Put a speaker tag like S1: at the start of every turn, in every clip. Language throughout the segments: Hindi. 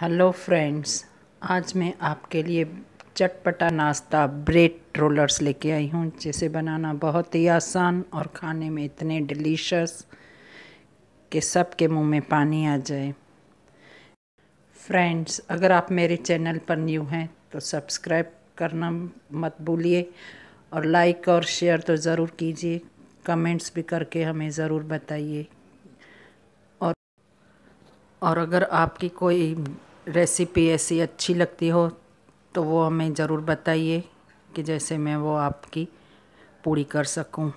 S1: हेलो फ्रेंड्स आज मैं आपके लिए चटपटा नाश्ता ब्रेड रोलर्स लेके आई हूँ जिसे बनाना बहुत ही आसान और खाने में इतने डिलीशियस कि सबके मुंह में पानी आ जाए फ्रेंड्स अगर आप मेरे चैनल पर न्यू हैं तो सब्सक्राइब करना मत भूलिए और लाइक और शेयर तो ज़रूर कीजिए कमेंट्स भी करके हमें ज़रूर बताइए और और अगर आपकी कोई रेसिपी ऐसी अच्छी लगती हो तो वो हमें ज़रूर बताइए कि जैसे मैं वो आपकी पूरी कर सकूं।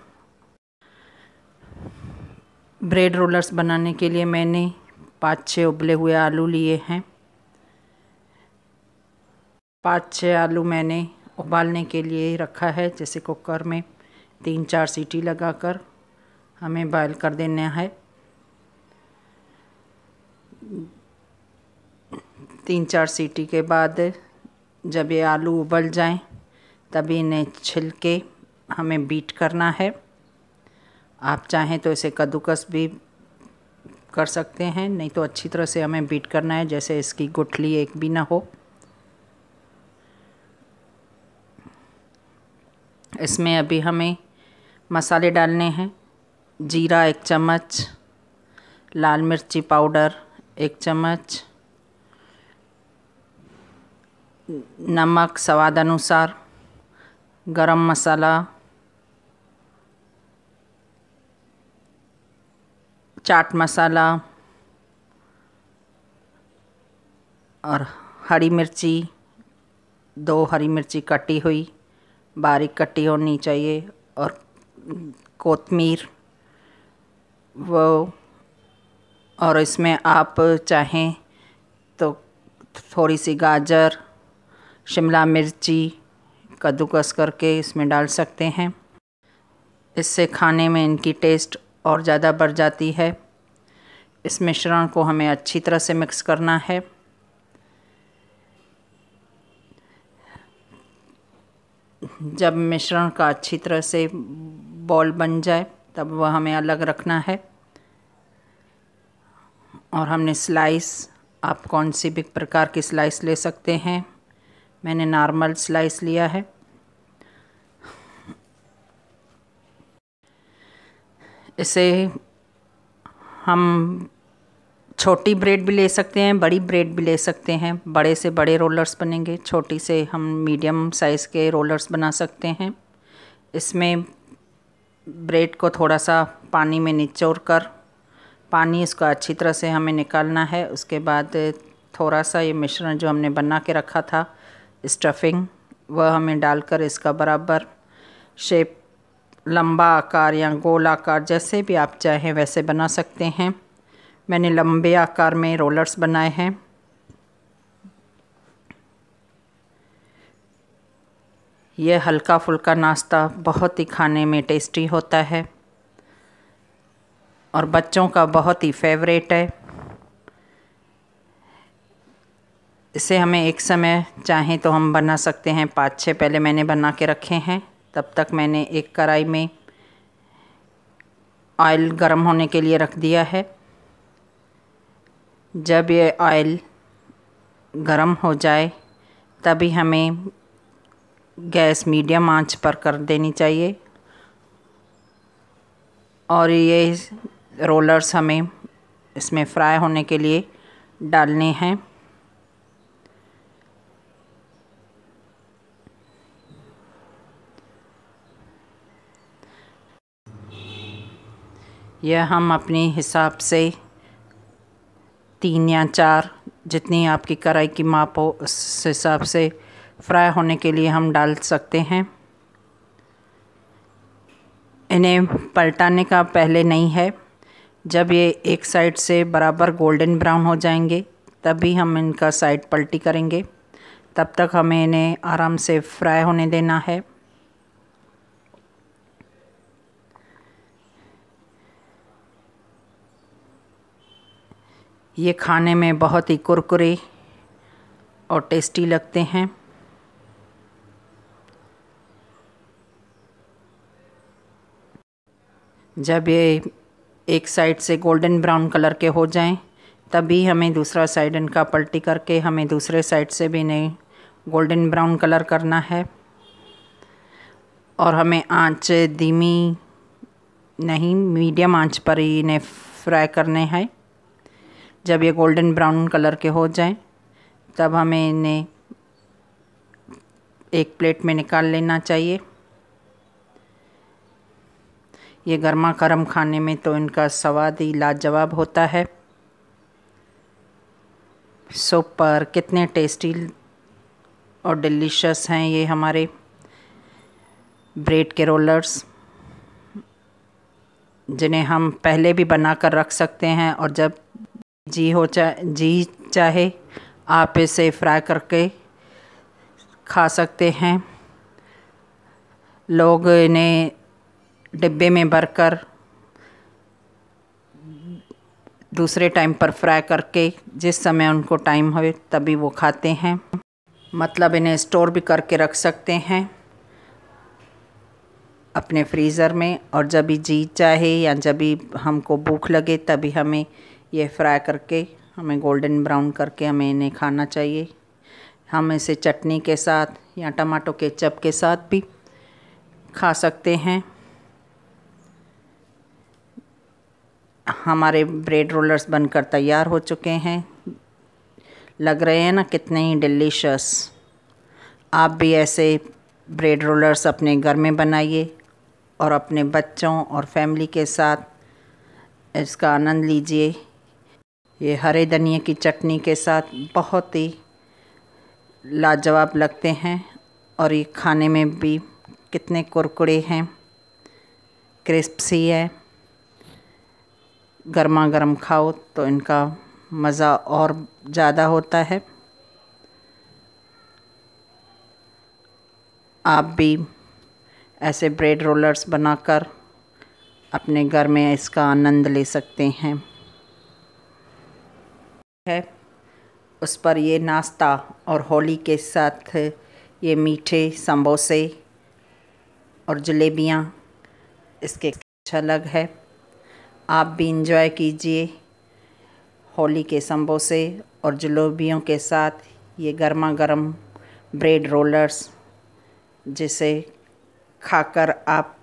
S1: ब्रेड रोलर्स बनाने के लिए मैंने पाँच छः उबले हुए आलू लिए हैं पाँच छः आलू मैंने उबालने के लिए रखा है जैसे कुकर में तीन चार सीटी लगाकर हमें बॉयल कर देना है तीन चार सीटी के बाद जब ये आलू उबल जाएं तभी इन्हें छिलके हमें बीट करना है आप चाहें तो इसे कद्दूकस भी कर सकते हैं नहीं तो अच्छी तरह से हमें बीट करना है जैसे इसकी गुठली एक भी ना हो इसमें अभी हमें मसाले डालने हैं जीरा एक चम्मच लाल मिर्ची पाउडर एक चम्मच नमक स्वाद अनुसार गरम मसाला चाट मसाला और हरी मिर्ची दो हरी मिर्ची कटी हुई बारीक कटी होनी चाहिए और कोतमीर वो और इसमें आप चाहें तो थोड़ी सी गाजर शिमला मिर्ची कद्दूकस करके इसमें डाल सकते हैं इससे खाने में इनकी टेस्ट और ज़्यादा बढ़ जाती है इस मिश्रण को हमें अच्छी तरह से मिक्स करना है जब मिश्रण का अच्छी तरह से बॉल बन जाए तब वह हमें अलग रखना है और हमने स्लाइस आप कौन सी भी प्रकार की स्लाइस ले सकते हैं मैंने नॉर्मल स्लाइस लिया है इसे हम छोटी ब्रेड भी ले सकते हैं बड़ी ब्रेड भी ले सकते हैं बड़े से बड़े रोलर्स बनेंगे छोटी से हम मीडियम साइज़ के रोलर्स बना सकते हैं इसमें ब्रेड को थोड़ा सा पानी में निचोड़ कर पानी इसको अच्छी तरह से हमें निकालना है उसके बाद थोड़ा सा ये मिश्रण जो हमने बना के रखा था स्टफिंग वह हमें डालकर इसका बराबर शेप लंबा आकार या गोल आकार जैसे भी आप चाहें वैसे बना सकते हैं मैंने लंबे आकार में रोलर्स बनाए हैं यह हल्का फुल्का नाश्ता बहुत ही खाने में टेस्टी होता है और बच्चों का बहुत ही फेवरेट है इसे हमें एक समय चाहें तो हम बना सकते हैं पाँच छः पहले मैंने बना के रखे हैं तब तक मैंने एक कढ़ाई में ऑयल गर्म होने के लिए रख दिया है जब ये ऑयल गर्म हो जाए तभी हमें गैस मीडियम आंच पर कर देनी चाहिए और ये रोलर्स हमें इसमें फ्राई होने के लिए डालने हैं यह हम अपने हिसाब से तीन या चार जितनी आपकी कढ़ाई की माप हो उस हिसाब से फ्राई होने के लिए हम डाल सकते हैं इन्हें पलटाने का पहले नहीं है जब ये एक साइड से बराबर गोल्डन ब्राउन हो जाएंगे तभी हम इनका साइड पलटी करेंगे तब तक हमें इन्हें आराम से फ्राई होने देना है ये खाने में बहुत ही कुरकुरे और टेस्टी लगते हैं जब ये एक साइड से गोल्डन ब्राउन कलर के हो जाएं तभी हमें दूसरा साइड इनका पलटी करके हमें दूसरे साइड से भी इन्हें गोल्डन ब्राउन कलर करना है और हमें आंच धीमी नहीं मीडियम आंच पर ही इन्हें फ्राई करने हैं जब ये गोल्डन ब्राउन कलर के हो जाएं तब हमें इन्हें एक प्लेट में निकाल लेना चाहिए ये गर्मा गर्म खाने में तो इनका स्वाद ही लाजवाब होता है सुपर कितने टेस्टी और डिलीशियस हैं ये हमारे ब्रेड के रोलर्स जिन्हें हम पहले भी बना कर रख सकते हैं और जब जी हो चाहे जी चाहे आप इसे फ्राई करके खा सकते हैं लोग इन्हें डिब्बे में भरकर दूसरे टाइम पर फ्राई करके जिस समय उनको टाइम हो तभी वो खाते हैं मतलब इन्हें स्टोर भी करके रख सकते हैं अपने फ्रीज़र में और जब भी जी चाहे या जब भी हमको भूख लगे तभी हमें ये फ्राई करके हमें गोल्डन ब्राउन करके हमें इन्हें खाना चाहिए हम इसे चटनी के साथ या टमाटो केचप के साथ भी खा सकते हैं हमारे ब्रेड रोलर्स बनकर तैयार हो चुके हैं लग रहे हैं ना कितने ही डिलीशस आप भी ऐसे ब्रेड रोलर्स अपने घर में बनाइए और अपने बच्चों और फैमिली के साथ इसका आनंद लीजिए ये हरे धनिए की चटनी के साथ बहुत ही लाजवाब लगते हैं और ये खाने में भी कितने कुरकुरे हैं क्रिस्पसी है गर्मा गर्म खाओ तो इनका मज़ा और ज़्यादा होता है आप भी ऐसे ब्रेड रोलर्स बनाकर अपने घर में इसका आनंद ले सकते हैं है उस पर ये नाश्ता और होली के साथ ये मीठे समोसे और जलेबियाँ इसके अच्छा अलग है आप भी इंजॉय कीजिए होली के समोसे और जलेबियों के साथ ये गर्मा गर्म ब्रेड रोलर्स जिसे खाकर आप